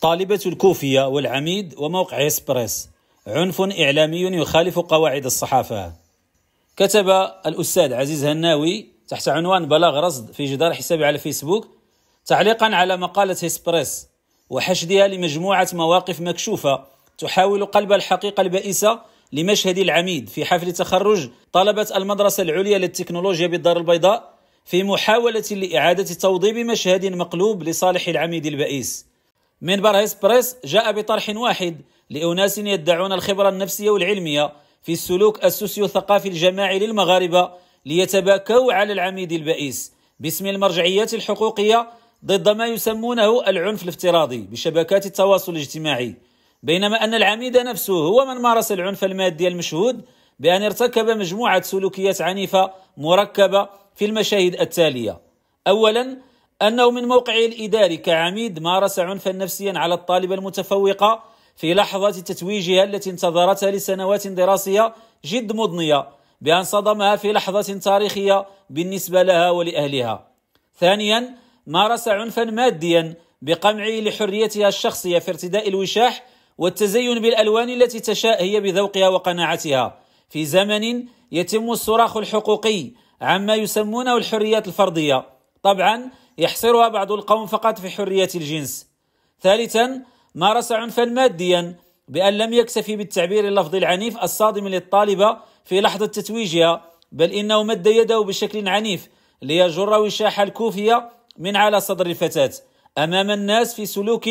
طالبة الكوفية والعميد وموقع إسبريس عنف إعلامي يخالف قواعد الصحافة كتب الأستاذ عزيز هناوي تحت عنوان بلاغ رصد في جدار حسابي على فيسبوك تعليقا على مقالة إسبريس وحشدها لمجموعة مواقف مكشوفة تحاول قلب الحقيقة البائسة لمشهد العميد في حفل تخرج طلبة المدرسة العليا للتكنولوجيا بالدار البيضاء في محاولة لإعادة توضيب مشهد مقلوب لصالح العميد البئيس من بريس بريس جاء بطرح واحد لأناس يدعون الخبرة النفسية والعلمية في السلوك السوسيو ثقافي الجماعي للمغاربة ليتباكوا على العميد البئيس باسم المرجعيات الحقوقية ضد ما يسمونه العنف الافتراضي بشبكات التواصل الاجتماعي بينما أن العميد نفسه هو من مارس العنف المادي المشهود بأن ارتكب مجموعة سلوكيات عنيفة مركبة في المشاهد التالية أولا أنه من موقعه الإداري كعميد مارس عنفا نفسيا على الطالبة المتفوقة في لحظة تتويجها التي انتظرتها لسنوات دراسية جد مضنية بأن صدمها في لحظة تاريخية بالنسبة لها ولأهلها. ثانيا مارس عنفا ماديا بقمعه لحريتها الشخصية في ارتداء الوشاح والتزين بالألوان التي تشاء هي بذوقها وقناعتها في زمن يتم الصراخ الحقوقي عما يسمونه الحريات الفردية. طبعا يحصرها بعض القوم فقط في حرية الجنس ثالثا مارس عنفا ماديا بأن لم يكتفي بالتعبير اللفظي العنيف الصادم للطالبة في لحظة تتويجها بل إنه مد يده بشكل عنيف ليجر وشاح الكوفية من على صدر الفتاة أمام الناس في سلوك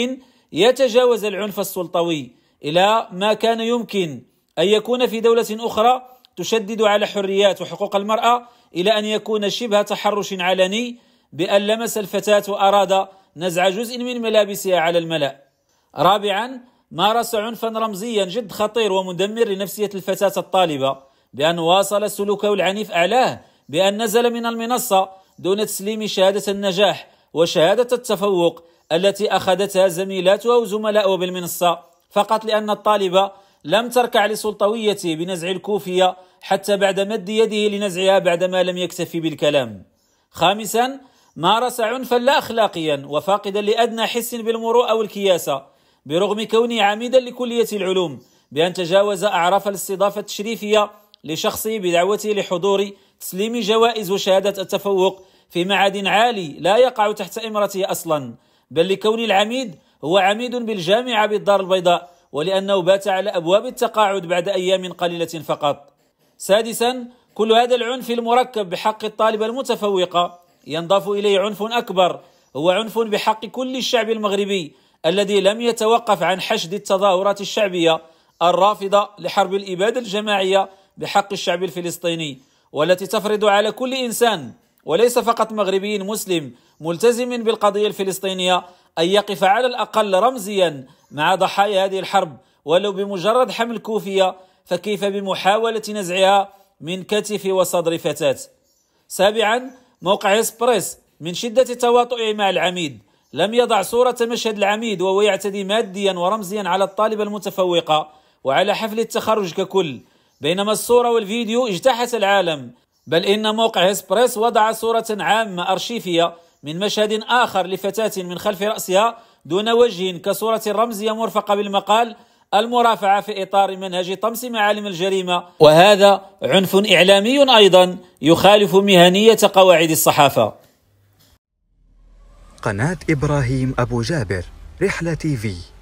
يتجاوز العنف السلطوي إلى ما كان يمكن أن يكون في دولة أخرى تشدد على حريات وحقوق المرأة إلى أن يكون شبه تحرش علني بأن لمس الفتاة وأراد نزع جزء من ملابسها على الملأ رابعا مارس عنفا رمزيا جد خطير ومدمر لنفسية الفتاة الطالبة بأن واصل سلوكه العنيف أعلاه بأن نزل من المنصة دون تسليم شهادة النجاح وشهادة التفوق التي أخذتها زميلاتها وزملاؤه بالمنصة فقط لأن الطالبة لم تركع لسلطويته بنزع الكوفية حتى بعد مد يده لنزعها بعدما لم يكتفي بالكلام خامسا مارس عنفا لا اخلاقيا وفاقدا لادنى حس بالمروءه والكياسه برغم كونه عميدا لكليه العلوم بان تجاوز اعراف الاستضافه التشريفيه لشخصه بدعوته لحضور تسليم جوائز وشهاده التفوق في معهد عالي لا يقع تحت امرته اصلا بل لكون العميد هو عميد بالجامعه بالدار البيضاء ولانه بات على ابواب التقاعد بعد ايام قليله فقط. سادسا كل هذا العنف المركب بحق الطالبه المتفوقه ينضاف اليه عنف اكبر هو عنف بحق كل الشعب المغربي الذي لم يتوقف عن حشد التظاهرات الشعبيه الرافضه لحرب الاباده الجماعيه بحق الشعب الفلسطيني والتي تفرض على كل انسان وليس فقط مغربي مسلم ملتزم بالقضيه الفلسطينيه ان يقف على الاقل رمزيا مع ضحايا هذه الحرب ولو بمجرد حمل كوفيه فكيف بمحاوله نزعها من كتف وصدر فتاه سابعا موقع إسبريس من شدة تواطؤه مع العميد لم يضع صورة مشهد العميد وهو يعتدي ماديا ورمزيا على الطالبة المتفوقة وعلى حفل التخرج ككل بينما الصورة والفيديو اجتاحت العالم بل إن موقع إسبريس وضع صورة عامة أرشيفية من مشهد آخر لفتاة من خلف رأسها دون وجه كصورة رمزية مرفقة بالمقال المرافعة في إطار منهج طمس معالم الجريمة وهذا عنف إعلامي أيضا يخالف مهنية قواعد الصحافة قناة إبراهيم أبو جابر رحلة تي في